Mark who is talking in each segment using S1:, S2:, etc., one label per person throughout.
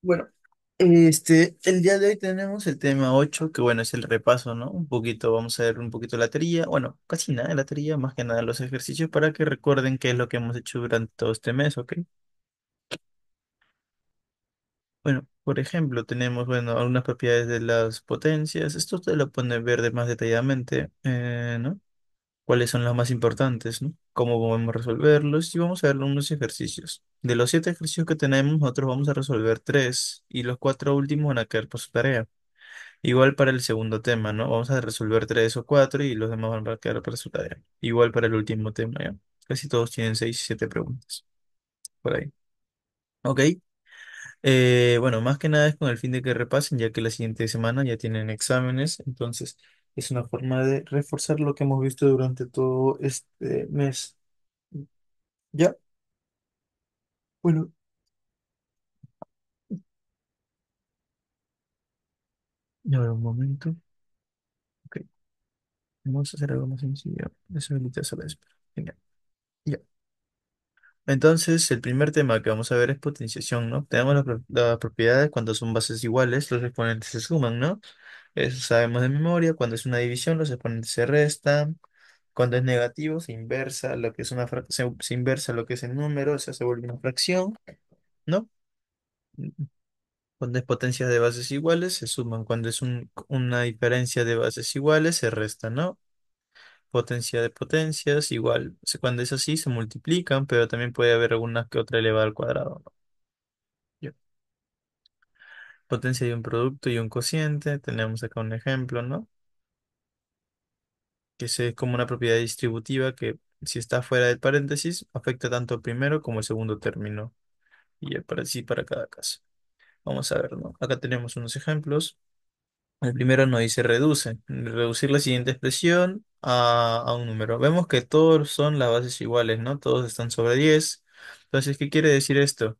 S1: Bueno, este, el día de hoy tenemos el tema 8, que bueno, es el repaso, ¿no? Un poquito, vamos a ver un poquito la teoría, bueno, casi nada de la teoría, más que nada los ejercicios para que recuerden qué es lo que hemos hecho durante todo este mes, ¿ok? Bueno, por ejemplo, tenemos, bueno, algunas propiedades de las potencias, esto te lo pone verde más detalladamente, eh, ¿no? cuáles son las más importantes, ¿no? Cómo podemos resolverlos y vamos a ver unos ejercicios. De los siete ejercicios que tenemos, nosotros vamos a resolver tres y los cuatro últimos van a quedar por su tarea. Igual para el segundo tema, ¿no? Vamos a resolver tres o cuatro y los demás van a quedar por su tarea. Igual para el último tema, ¿ya? Casi todos tienen seis, siete preguntas. Por ahí. ¿Ok? Eh, bueno, más que nada es con el fin de que repasen, ya que la siguiente semana ya tienen exámenes, entonces es una forma de reforzar lo que hemos visto durante todo este mes. Ya, bueno, ahora un momento. Ok, vamos a hacer algo más sencillo. Ya. Entonces, el primer tema que vamos a ver es potenciación, ¿no? Tenemos las propiedades cuando son bases iguales, los exponentes se suman, ¿no? Eso sabemos de memoria. Cuando es una división, los exponentes se restan. Cuando es negativo, se inversa lo que es una inversa lo que es el número, o se vuelve una fracción, ¿no? Cuando es potencias de bases iguales, se suman. Cuando es una diferencia de bases iguales, se resta, ¿no? Potencia de potencias, igual. Cuando es así, se multiplican, pero también puede haber alguna que otra elevada al cuadrado, ¿no? potencia de un producto y un cociente. Tenemos acá un ejemplo, ¿no? Que es como una propiedad distributiva que si está fuera del paréntesis afecta tanto al primero como el segundo término. Y es para sí para cada caso. Vamos a ver, ¿no? Acá tenemos unos ejemplos. El primero nos dice reduce. Reducir la siguiente expresión a, a, un número. Vemos que todos son las bases iguales, ¿no? Todos están sobre 10. Entonces, ¿qué quiere decir esto?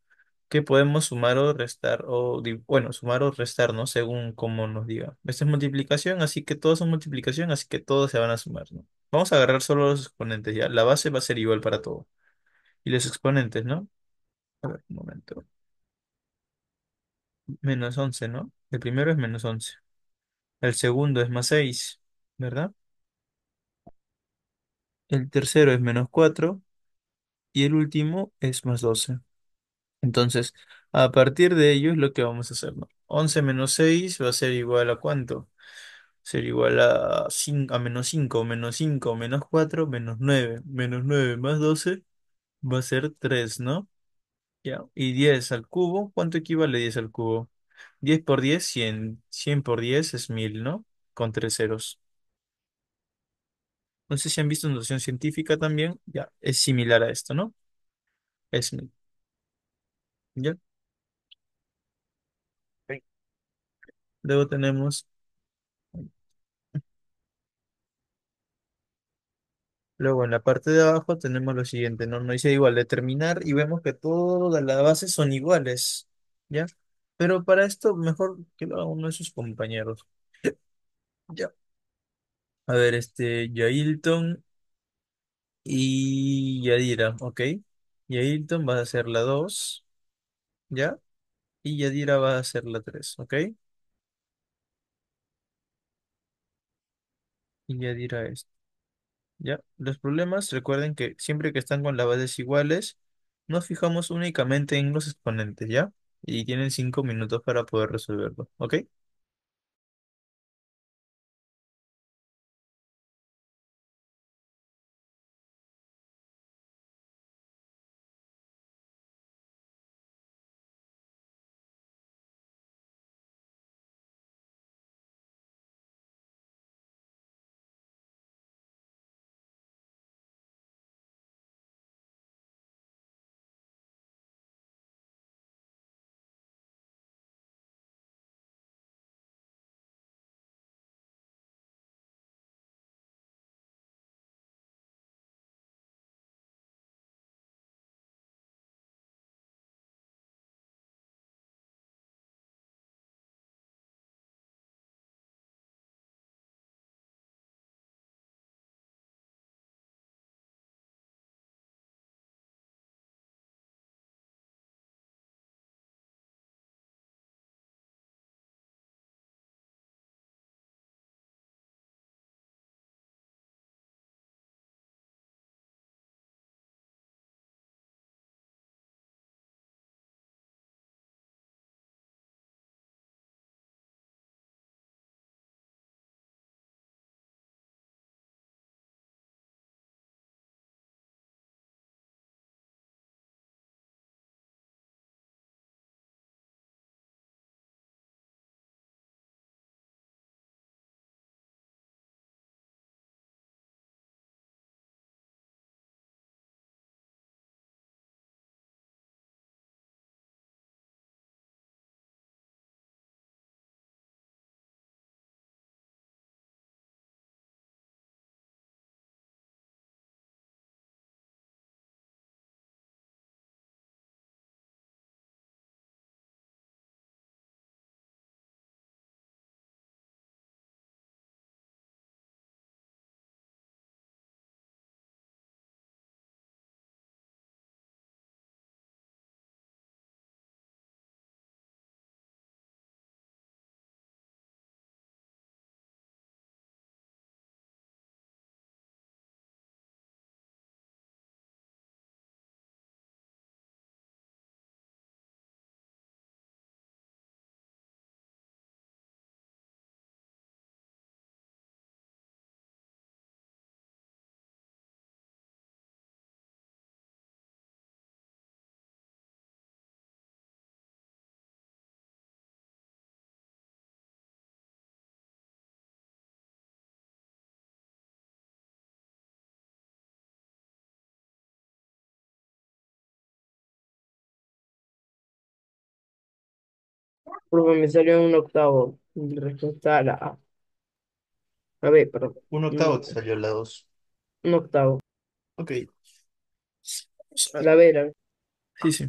S1: que podemos sumar o restar, o bueno, sumar o restar, ¿no? Según como nos diga. Esta es multiplicación, así que todos son multiplicación, así que todos se van a sumar, ¿no? Vamos a agarrar solo los exponentes, ya. La base va a ser igual para todo. Y los exponentes, ¿no? A ver, un momento. Menos 11, ¿no? El primero es menos 11. El segundo es más 6, ¿verdad? El tercero es menos 4. Y el último es más 12. Entonces, a partir de ello es lo que vamos a hacer, ¿no? 11 menos 6 va a ser igual a cuánto? Ser igual a, menos 5, menos 5, menos 4, menos 9. Menos 9 más 12 va a ser 3, ¿no? Ya. Y 10 al cubo, ¿cuánto equivale 10 al cubo? 10 por 10, 100. 100 por 10 es 1000, ¿no? Con 3 ceros. No sé si han visto notación científica también. Ya, es similar a esto, ¿no? Es 1000. ¿Ya? Luego tenemos Luego en la parte de abajo tenemos lo siguiente, ¿no? Nos dice igual, determinar y vemos que todas las bases son iguales, ¿ya? Pero para esto mejor que lo haga uno de sus compañeros. Ya. A ver, este, Yailton y Yadira, ¿ok? Yailton va a hacer la 2. ¿ya? Y dirá va a ser la 3, ¿ok? Y Yadira esto, ¿ya? Los problemas, recuerden que siempre que están con las bases iguales, nos fijamos únicamente en los exponentes, ¿ya? Y tienen 5 minutos para poder resolverlo, ¿ok? porque me salió un octavo. Respuesta a la A. A ver, perdón. Un octavo te salió la 2. Un octavo. Ok. La B Sí, sí.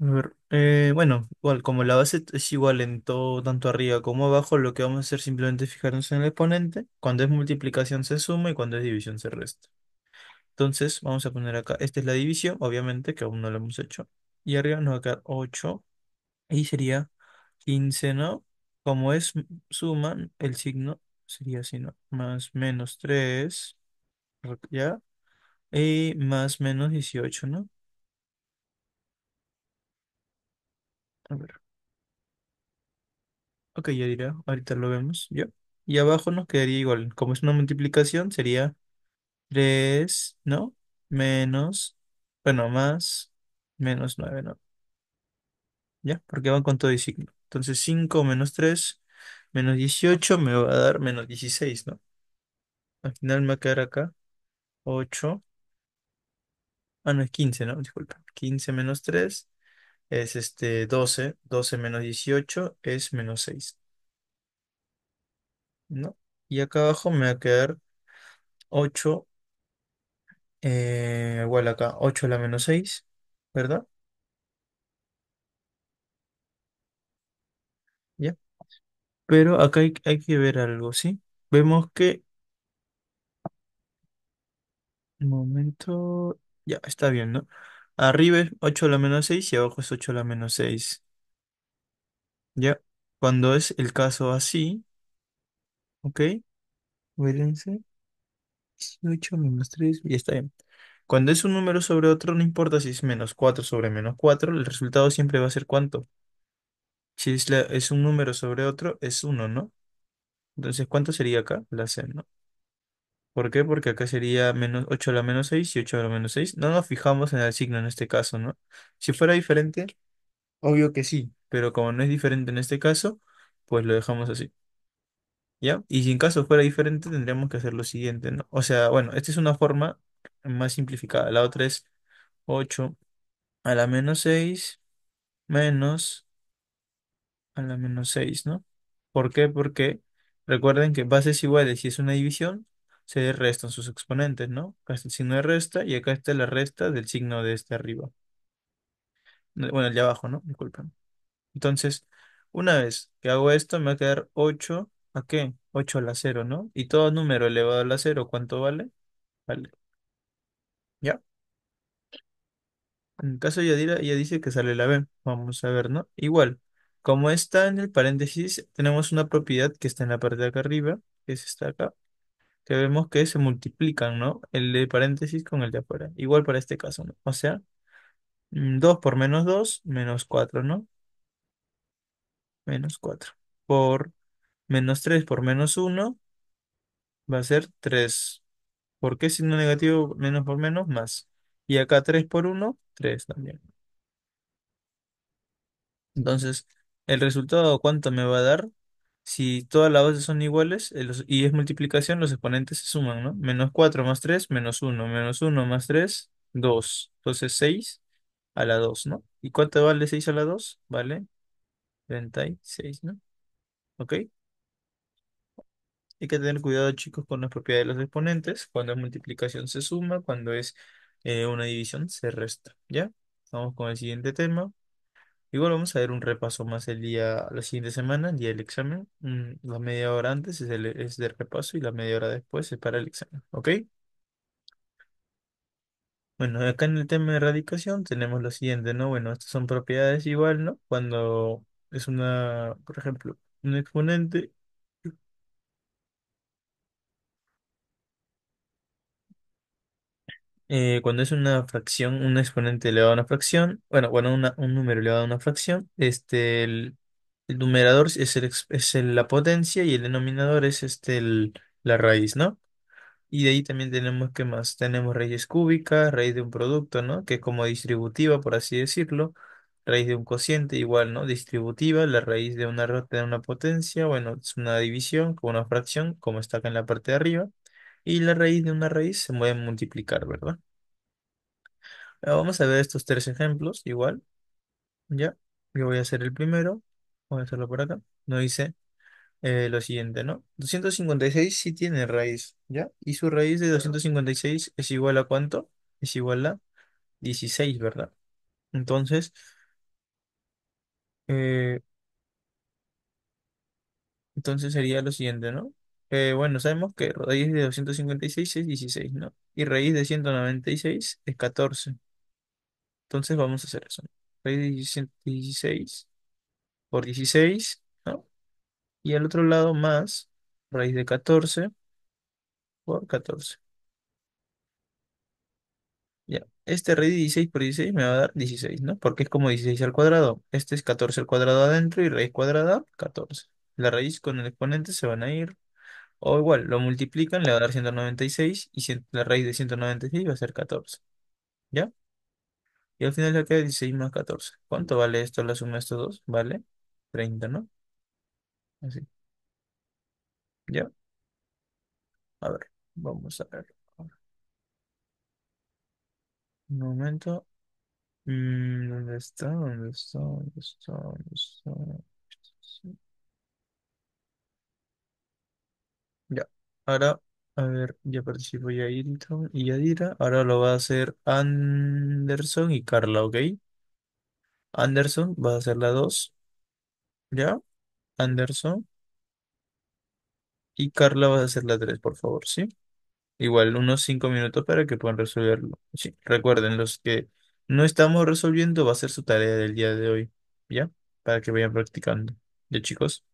S1: A ver, eh, bueno, igual, como la base es igual en todo, tanto arriba como abajo, lo que vamos a hacer es simplemente fijarnos en el exponente. Cuando es multiplicación se suma y cuando es división se resta. Entonces, vamos a poner acá, esta es la división, obviamente, que aún no la hemos hecho. Y arriba nos va a quedar 8 y sería 15, ¿no? Como es suma, el signo sería así, ¿no? Más menos 3, ¿ya? Y más menos 18, ¿no? A ver. Ok, ya diré. ahorita lo vemos, ¿ya? Y abajo nos quedaría igual. Como es una multiplicación, sería 3, ¿no? Menos, bueno, más, menos 9, ¿no? ¿Ya? Porque van con todo y signo. Entonces 5 menos 3 menos 18 me va a dar menos 16, ¿no? Al final me va a quedar acá 8. Ah, no, es 15, ¿no? Disculpa. 15 menos 3 es este 12. 12 menos 18 es menos 6. ¿No? Y acá abajo me va a quedar 8. Eh, igual acá, 8 a la menos 6, ¿verdad? Pero acá hay, que ver algo, ¿sí? Vemos que, un momento, ya, está bien, ¿no? Arriba es 8 a la menos 6 y abajo es 8 a la menos 6, ¿ya? Cuando es el caso así, ¿ok? Espérense, 8 menos 3, Y está bien. Cuando es un número sobre otro, no importa si es menos 4 sobre menos 4, el resultado siempre va a ser ¿cuánto? Si es, un número sobre otro, es 1, ¿no? Entonces, ¿cuánto sería acá? La C, ¿no? ¿Por qué? Porque acá sería menos 8 a la menos 6 y 8 a la menos 6. No nos fijamos en el signo en este caso, ¿no? Si fuera diferente, obvio que sí, pero como no es diferente en este caso, pues lo dejamos así, ¿ya? Y si en caso fuera diferente, tendríamos que hacer lo siguiente, ¿no? O sea, bueno, esta es una forma más simplificada. La otra es 8 a la menos 6 menos a la menos 6, ¿no? ¿Por qué? Porque recuerden que bases iguales, si es una división, se restan sus exponentes, ¿no? Acá está el signo de resta y acá está la resta del signo de este arriba. Bueno, el de abajo, ¿no? Disculpen. Entonces, una vez que hago esto, me va a quedar 8, ¿a qué? 8 a la 0, ¿no? Y todo número elevado a la 0, ¿cuánto vale? Vale. ¿Ya? En el caso ya Yadira, ella dice que sale la B. Vamos a ver, ¿no? Igual, como está en el paréntesis, tenemos una propiedad que está en la parte de acá arriba, que es esta acá, que vemos que se multiplican, ¿no? El de paréntesis con el de afuera. Igual para este caso, ¿no? O sea, 2 mm, por menos 2, menos 4, ¿no? Menos 4. Por menos 3 por menos 1, va a ser 3. ¿Por qué signo negativo menos por menos? Más. Y acá 3 por 1, 3 también. Entonces, el resultado, ¿cuánto me va a dar? Si todas las bases son iguales eh, y es multiplicación, los exponentes se suman, ¿no? Menos 4 más 3, menos 1, menos 1 más 3, 2. Entonces 6 a la 2, ¿no? ¿Y cuánto vale 6 a la 2? Vale 36, ¿no? ¿Ok? Hay que tener cuidado, chicos, con las propiedades de los exponentes. Cuando es multiplicación se suma, cuando es eh, una división se resta, ¿ya? Vamos con el siguiente tema. Igual vamos a ver un repaso más el día, la siguiente semana, el día del examen. Mm, la media hora antes es, el, es del repaso y la media hora después es para el examen, ¿ok? Bueno, acá en el tema de erradicación tenemos lo siguiente, ¿no? Bueno, estas son propiedades igual, ¿no? Cuando es una, por ejemplo, un exponente Eh, cuando es una fracción, un exponente elevado a una fracción, bueno, bueno, un número elevado a una fracción, este, el, numerador es, el, es la potencia y el denominador es este, el- la raíz, ¿no? Y de ahí también tenemos, que más? Tenemos raíces cúbicas, raíz de un producto, ¿no? Que es como distributiva, por así decirlo. Raíz de un cociente, igual, ¿no? Distributiva, la raíz de una raíz de una potencia, bueno, es una división Como una fracción, como está acá en la parte de arriba y la raíz de una raíz se puede multiplicar, ¿verdad? Ah, vamos a ver estos tres ejemplos, igual. Ya, yo voy a hacer el primero. Voy a hacerlo por acá. No dice eh, lo siguiente, ¿no? 256 sí tiene raíz, ¿ya? Y su raíz de 256 es igual a cuánto? Es igual a 16, ¿verdad? Entonces, eh, entonces sería lo siguiente, ¿no? Eh, bueno, sabemos que raíz de 256 es 16, ¿no? Y raíz de 196 es 14. Entonces vamos a hacer eso. Raíz de 16 por 16, ¿no? Y al otro lado más raíz de 14 por 14. Ya, este raíz de 16 por 16 me va a dar 16, ¿no? Porque es como 16 al cuadrado. Este es 14 al cuadrado adentro y raíz cuadrada, 14. La raíz con el exponente se van a ir. O igual, lo multiplican, le va a dar 196 y la raíz de 196 va a ser 14, ¿ya? Y al final ya queda 16 más 14. ¿Cuánto vale esto? La suma de estos dos, ¿vale? 30, ¿no? Así, ¿ya? A ver, vamos a ver. Un momento. está? Mm, ¿Dónde está? ¿Dónde está? ¿Dónde está? ¿Dónde está? Ahora, a ver, ya participó ya y Yadira. Ahora lo va a hacer Anderson y Carla, ¿ok? Anderson va a hacer la 2, ¿ya? Anderson y Carla va a hacer la 3, por favor, ¿sí? Igual, unos 5 minutos para que puedan resolverlo. Sí, recuerden, los que no estamos resolviendo va a ser su tarea del día de hoy, ¿ya? Para que vayan practicando. ¿Ya, chicos?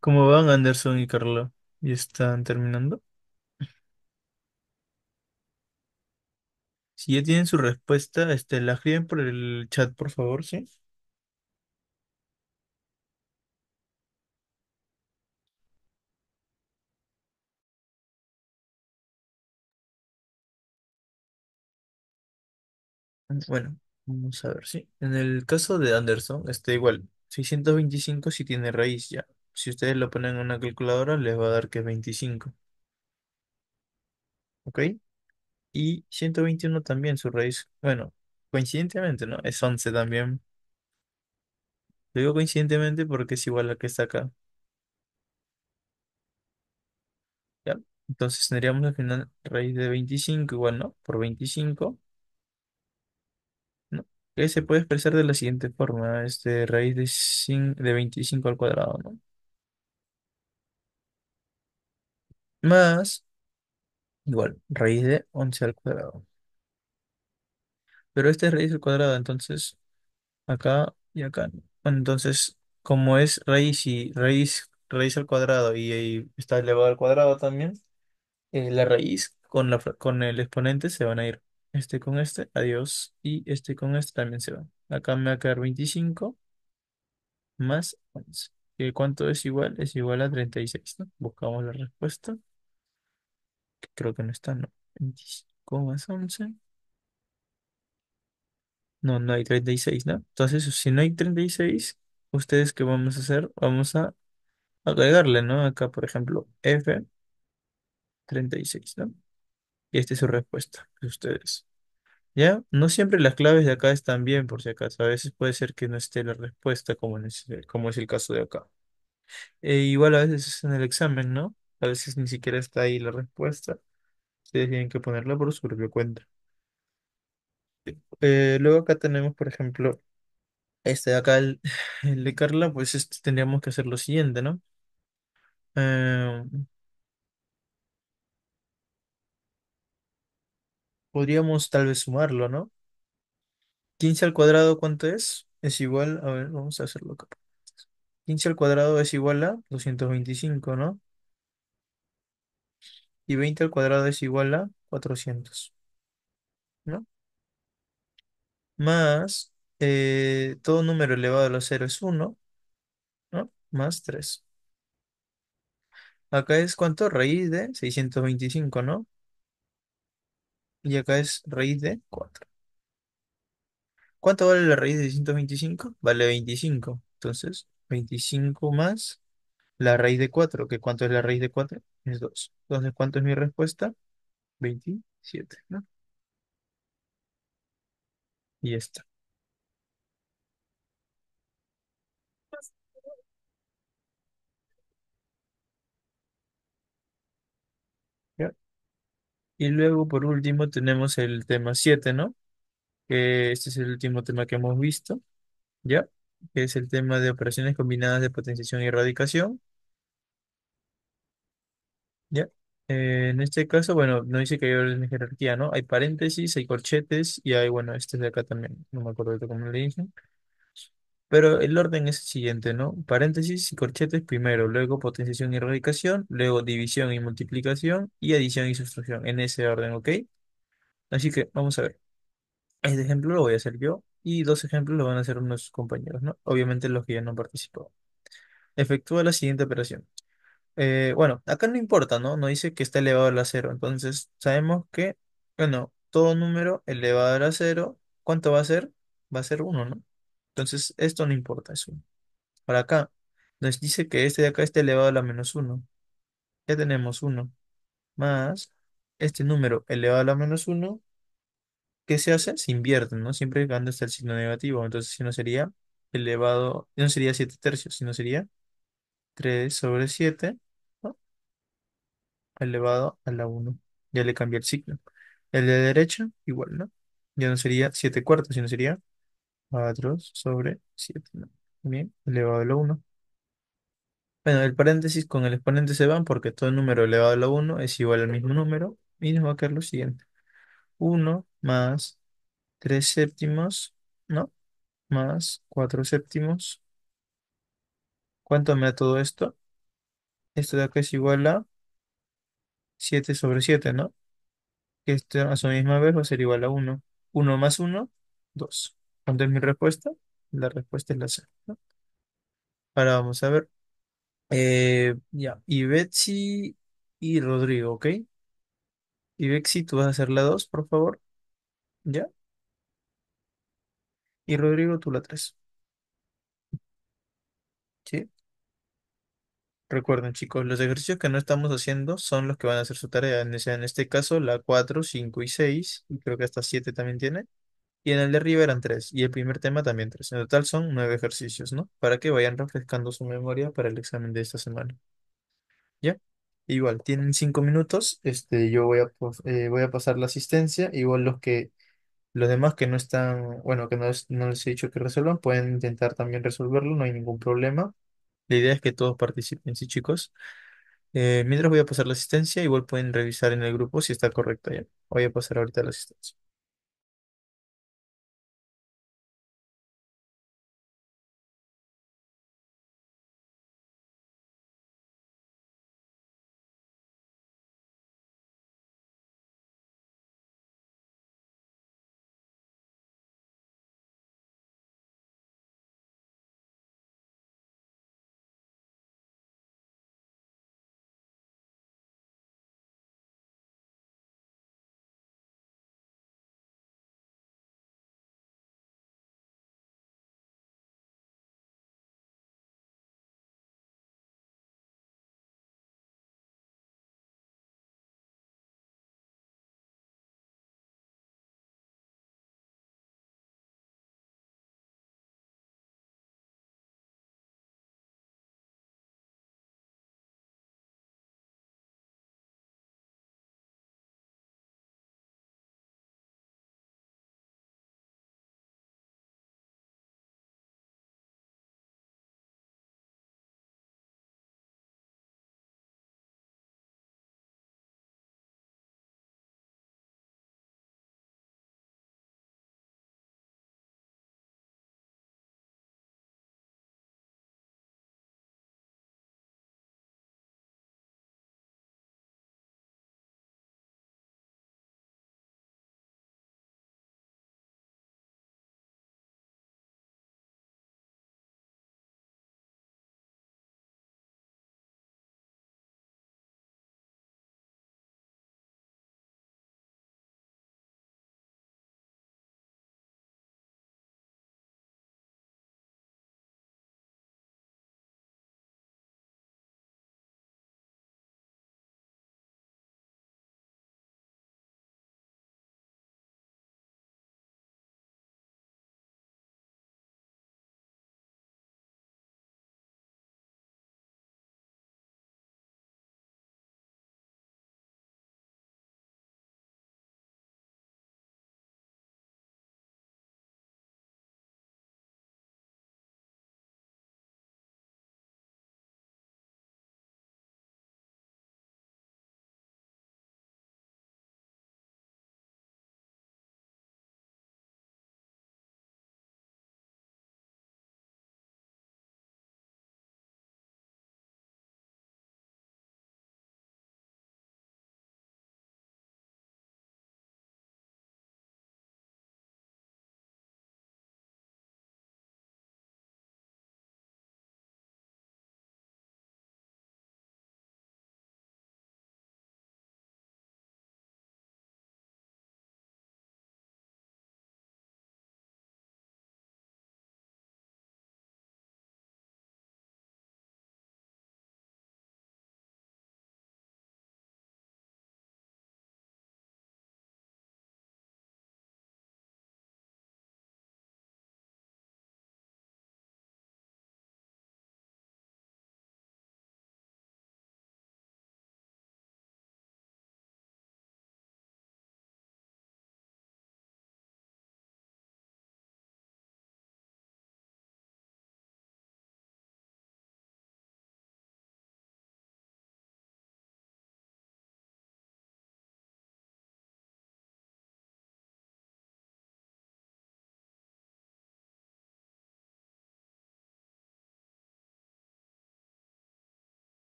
S1: ¿Cómo van Anderson y Carla? ¿Y están terminando? Si ya tienen su respuesta, este, la escriben por el chat, por favor, ¿sí? Bueno, vamos a ver, sí. En el caso de Anderson, está igual, 625 si tiene raíz ya. Si ustedes lo ponen en una calculadora, les va a dar que es 25, ¿ok? Y 121 también su raíz. Bueno, coincidentemente, ¿no? Es 11 también. Lo digo coincidentemente porque es igual a la que está acá. ¿Ya? Entonces tendríamos al final raíz de 25 igual, ¿no? Por 25, ¿no? Que se puede expresar de la siguiente forma. Este raíz de, de 25 al cuadrado, ¿no? Más Igual, raíz de 11 al cuadrado. Pero este es raíz al cuadrado, entonces acá y acá. Entonces, como es raíz y raíz, raíz al cuadrado y, está elevado al cuadrado también, eh, la raíz con, la, con el exponente se van a ir. Este con este, adiós. Y este con este también se va. Acá me va a quedar 25 más 11. ¿Cuánto es igual? Es igual a 36, Buscamos la respuesta creo que no está, no. 25 11. No, no hay 36, ¿no? Entonces, si no hay 36, ¿ustedes qué vamos a hacer? Vamos a agregarle, ¿no? Acá, por ejemplo, F 36, ¿no? Y esta es su respuesta de ustedes. ¿Ya? No siempre las claves de acá están bien, por si acaso. A veces puede ser que no esté la respuesta, como, como es el caso de acá. Eh, igual a veces es en el examen, ¿no? A veces ni siquiera está ahí la respuesta. Ustedes tienen que ponerla por su propia cuenta. Eh, luego acá tenemos, por ejemplo, este de acá, el, de Carla, pues este, tendríamos que hacer lo siguiente, ¿no? Em, podríamos tal vez sumarlo, ¿no? 15 al cuadrado, ¿cuánto es? Es igual, a ver, vamos a hacerlo acá. 15 al cuadrado es igual a 225, ¿no? y 20 al cuadrado es igual a 400. ¿No? Más eh, todo número elevado a la 0 es 1, ¿no? Más 3. Acá es cuánto? Raíz de 625, ¿no? Y acá es raíz de 4. ¿Cuánto vale la raíz de 625? Vale 25. Entonces, 25 más la raíz de 4. ¿Qué cuánto es la raíz de 4? es 2. Entonces, ¿cuánto es mi respuesta? 27, ¿no? Y esta. Y luego, por último, tenemos el tema 7, ¿no? Que este es el último tema que hemos visto, ¿ya? Que es el tema de operaciones combinadas de potenciación y erradicación. Eh, en este caso, bueno, no dice que hay orden de jerarquía, ¿no? Hay paréntesis, hay corchetes y hay, bueno, este de acá también, no me acuerdo de cómo le dicen. Pero el orden es el siguiente, ¿no? Paréntesis y corchetes primero, luego potenciación y erradicación, luego división y multiplicación y adición y sustracción, en ese orden, ¿ok? Así que vamos a ver. Este ejemplo lo voy a hacer yo y dos ejemplos lo van a hacer unos compañeros, ¿no? Obviamente los que ya no han participado. Efectúa la siguiente operación. Eh, bueno, acá no importa, ¿no? No dice que está elevado a la 0. Entonces, sabemos que, bueno, todo número elevado a la 0, ¿cuánto va a ser? Va a ser 1, ¿no? Entonces, esto no importa, es 1. Para acá, nos dice que este de acá está elevado a la menos 1. Ya tenemos 1 más este número elevado a la menos 1. ¿Qué se hace? Se invierte, ¿no? Siempre anda hasta el signo negativo. Entonces, si no sería elevado, no sería 7 tercios, sino sería 3 sobre 7 elevado a la 1. Ya le cambié el ciclo. El de derecha, igual, ¿no? Ya no sería 7 cuartos, sino sería 4 sobre 7, Bien, elevado a la 1. Bueno, el paréntesis con el exponente se van porque todo el número elevado a la 1 es igual al mismo número y nos va a quedar lo siguiente. 1 más 3 séptimos, ¿no? Más 4 séptimos. ¿Cuánto me da todo esto? Esto de acá es igual a 7 sobre 7, ¿no? Que esto a su misma vez va a ser igual a 1. 1 más 1, 2. ¿Cuánto es mi respuesta? La respuesta es la C. ¿no? Ahora vamos a ver. Eh, ya, y Betsy y Rodrigo, ¿ok? Y Betsy, tú vas a hacer la 2, por favor. ¿Ya? Y Rodrigo, tú la 3. Recuerden, chicos, los ejercicios que no estamos haciendo son los que van a hacer su tarea. En, este caso, la 4, 5 y 6, y creo que hasta 7 también tiene. Y en el de arriba eran 3, y el primer tema también 3. En total son 9 ejercicios, ¿no? Para que vayan refrescando su memoria para el examen de esta semana. ¿Ya? Igual, tienen 5 minutos. Este, yo voy a, eh, voy a pasar la asistencia. Igual los que, los demás que no están, bueno, que no, no les he dicho que resuelvan, pueden intentar también resolverlo, no hay ningún problema. La idea es que todos participen, sí, chicos. Eh, mientras voy a pasar la asistencia, igual pueden revisar en el grupo si está correcto. ya. Voy a pasar ahorita la asistencia.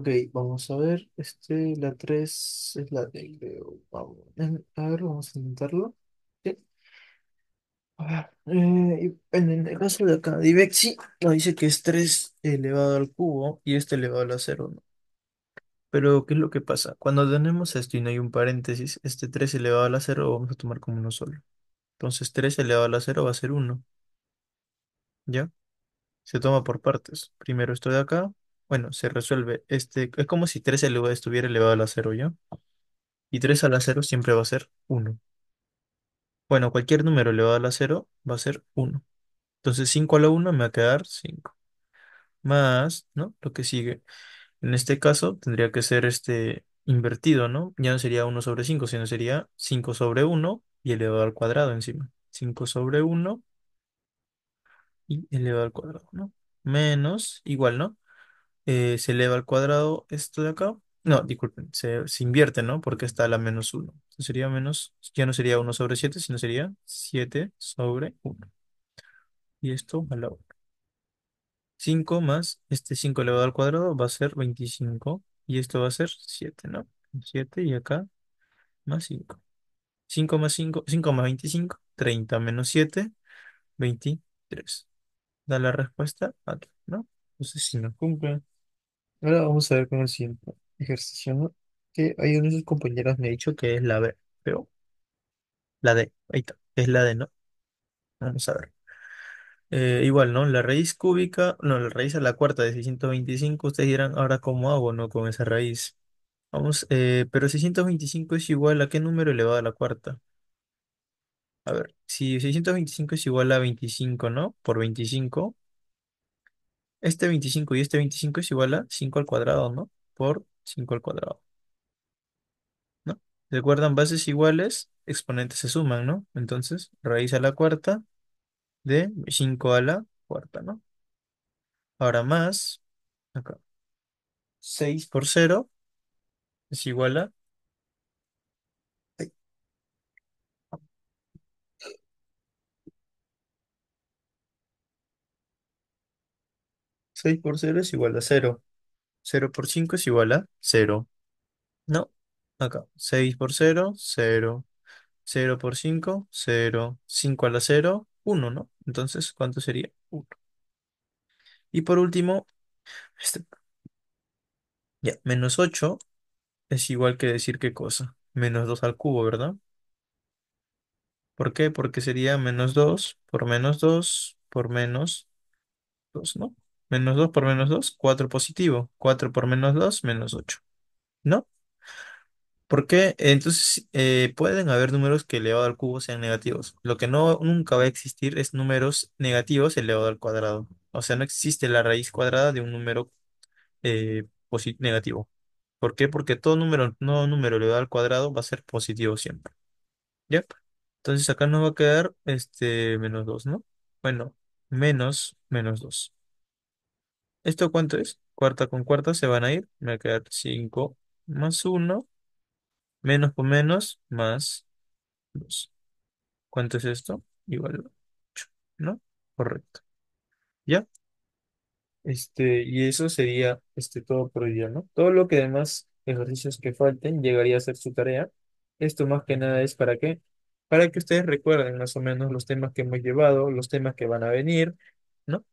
S1: Ok, vamos a ver. Este, la 3 es la de, creo. Vamos. A ver, vamos a intentarlo. A ver. Eh, en, el caso de acá, Divexi sí nos dice que es 3 elevado al cubo y este elevado a la 0, ¿no? Pero, ¿qué es lo que pasa? Cuando tenemos esto y no hay un paréntesis, este 3 elevado a la 0 lo vamos a tomar como uno solo. Entonces, 3 elevado a la 0 va a ser 1, ¿ya? Se toma por partes. Primero esto de acá, bueno, se resuelve. Este, es como si 3 elevado estuviera elevado a la 0, ¿ya? Y 3 a la 0 siempre va a ser 1. Bueno, cualquier número elevado a la 0 va a ser 1. Entonces 5 a la 1 me va a quedar 5. Más, ¿no? Lo que sigue. En este caso tendría que ser este invertido, ¿no? Ya no sería 1 sobre 5, sino sería 5 sobre 1 y elevado al cuadrado encima. 5 sobre 1 y elevado al cuadrado, ¿no? Menos, igual, ¿no? Eh, se eleva al cuadrado esto de acá. No, disculpen, se, invierte, ¿no? Porque está a la menos 1. Entonces sería menos, ya no sería 1 sobre 7, sino sería 7 sobre 1. Y esto a la 1. 5 más este 5 elevado al cuadrado va a ser 25. Y esto va a ser 7, ¿no? 7 y acá más 5. 5 más 5, 5 más 25, 30 menos 7, 23. Da la respuesta aquí, ¿no? Entonces, si no cumple Ahora vamos a ver con el siguiente ejercicio, Que hay uno de sus compañeros me ha dicho que es la B, pero la D, ahí está, es la D, ¿no? Vamos a ver. Eh, igual, ¿no? La raíz cúbica, no, la raíz a la cuarta de 625, ustedes dirán, ahora cómo hago, ¿no? Con esa raíz. Vamos, eh, pero 625 es igual a qué número elevado a la cuarta. A ver, si 625 es igual a 25, ¿no? Por 25, este 25 y este 25 es igual a 5 al cuadrado, ¿no? Por 5 al cuadrado, ¿no? Recuerdan, bases iguales, exponentes se suman, ¿no? Entonces, raíz a la cuarta de 5 a la cuarta, ¿no? Ahora más, acá, 6 por 0 es igual a 6 por 0 es igual a 0. 0 por 5 es igual a 0. No, acá. 6 por 0, 0. 0 por 5, 0. 5 a la 0, 1, ¿no? Entonces, ¿cuánto sería? 1. Y por último, este. Ya, menos 8 es igual que decir qué cosa. Menos 2 al cubo, ¿verdad? ¿Por qué? Porque sería menos 2 por menos 2 por menos 2, ¿no? Menos 2 por menos 2, 4 positivo. 4 por menos 2, menos 8. ¿No? ¿Por qué? entonces eh, pueden haber números que elevado al cubo sean negativos. Lo que no nunca va a existir es números negativos elevado al cuadrado. O sea, no existe la raíz cuadrada de un número eh, negativo. ¿Por qué? Porque todo número, no número elevado al cuadrado va a ser positivo siempre. ¿Ya? Entonces acá nos va a quedar este menos 2, ¿no? Bueno, menos menos 2. ¿Esto cuánto es? Cuarta con cuarta se van a ir. Me va a quedar 5 más 1, menos con menos, más 2. ¿Cuánto es esto? Igual 8, ¿no? Correcto. ¿Ya? Este, y eso sería este, todo por hoy ¿no? Todo lo que demás ejercicios que falten llegaría a ser su tarea. Esto más que nada es para qué? Para que ustedes recuerden más o menos los temas que hemos llevado, los temas que van a venir, ¿no?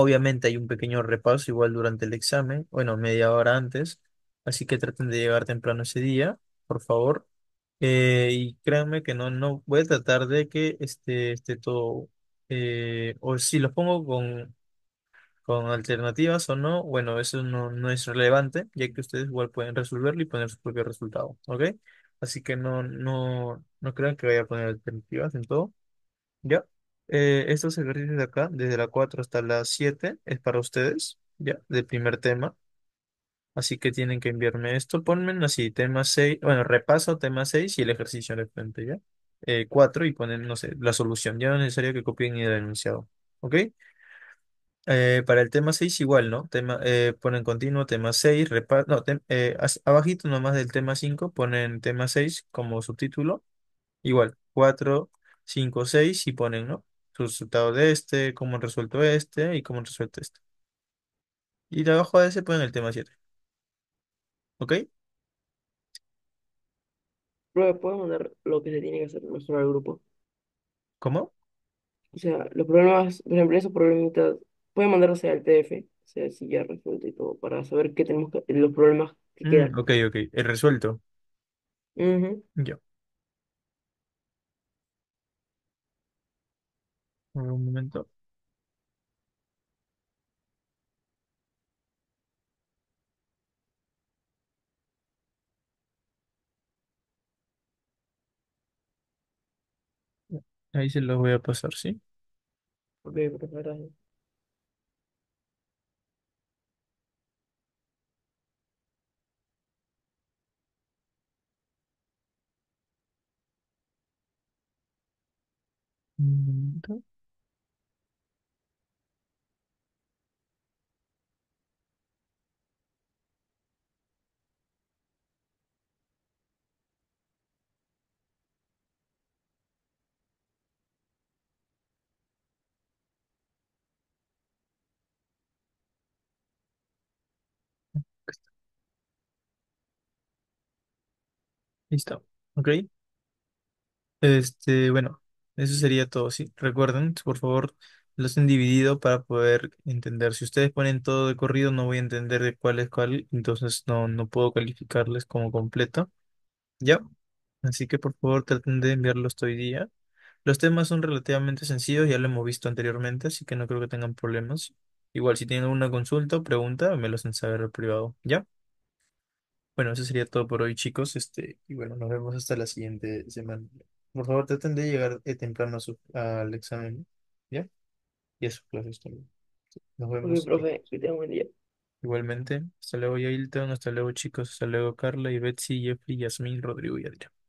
S1: Obviamente hay un pequeño repaso igual durante el examen, bueno, media hora antes, así que traten de llegar temprano ese día, por favor. Eh, y créanme que no, no voy a tratar de que esté, esté todo, eh, o si los pongo con, con alternativas o no, bueno, eso no, no es relevante, ya que ustedes igual pueden resolverlo y poner su propio resultado, ¿ok? Así que no, no, no crean que vaya a poner alternativas en todo, ¿ya? Eh, estos ejercicios de acá, desde la 4 hasta la 7, es para ustedes, ya, del primer tema. Así que tienen que enviarme esto. Ponme así, tema 6, bueno, repaso tema 6 y el ejercicio de frente, ya. 4 eh, y ponen, no sé, la solución. Ya no es necesario que copien ni el enunciado, ¿ok? Eh, para el tema 6 igual, ¿no? Tema, ponen continuo, tema 6, repaso, no, abajito nomás del tema 5 ponen tema 6 como subtítulo, igual, 4, 5, 6 y ponen, ¿no? resultado de este, cómo resuelto este y cómo resuelto este. Y debajo de ese ponen el tema 7. ¿Ok? ¿puedo mandar lo que se tiene que hacer mejor al grupo? ¿Cómo? O sea, los problemas, por ejemplo, esos problemitas, pueden mandarse al TF, o sea, si ya resuelto y todo, para saber qué tenemos los problemas que mm, quedan. ok, ok. El resuelto. Yo momento. Ahí se los voy a pasar, ¿sí? Ok, pues, gracias. Un momento. Listo. Ok. Este, bueno, eso sería todo, ¿sí? Recuerden, por favor, los han dividido para poder entender. Si ustedes ponen todo de corrido, no voy a entender de cuál es cuál, entonces no, no puedo calificarles como completo. ¿Ya? Así que por favor traten de enviarlos hoy día. Los temas son relativamente sencillos, ya lo hemos visto anteriormente, así que no creo que tengan problemas. Igual, si tienen alguna consulta o pregunta, me los hacen saber al privado. ¿Ya? Bueno, eso sería todo por hoy, chicos. Este, y bueno, nos vemos hasta la siguiente semana. Por favor, traten de llegar eh, temprano al examen, ¿ya? Y a claro clases también. Nos vemos profe, que tengan buen día. igualmente. Hasta luego, Yailton. Hasta luego, chicos. Hasta luego, Carla y Betsy, Jeffrey, Yasmin, Rodrigo y Adrián.